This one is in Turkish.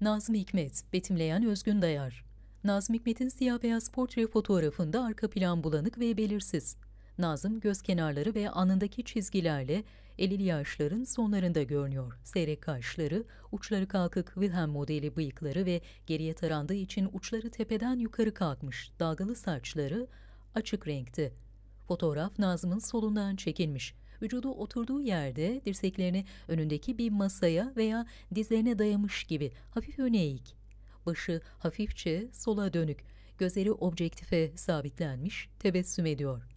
Nazım Hikmet, betimleyen Özgün Dayar. Nazım Hikmet'in siyah beyaz portre fotoğrafında arka plan bulanık ve belirsiz. Nazım göz kenarları ve anındaki çizgilerle 50'li yaşların sonlarında görünüyor. Seyrek kaşları, uçları kalkık Wilhelm modeli bıyıkları ve geriye tarandığı için uçları tepeden yukarı kalkmış, dalgalı saçları açık renkti. Fotoğraf Nazım'ın solundan çekilmiş vücudu oturduğu yerde dirseklerini önündeki bir masaya veya dizlerine dayamış gibi hafif öne eğik. Başı hafifçe sola dönük, gözleri objektife sabitlenmiş, tebessüm ediyor.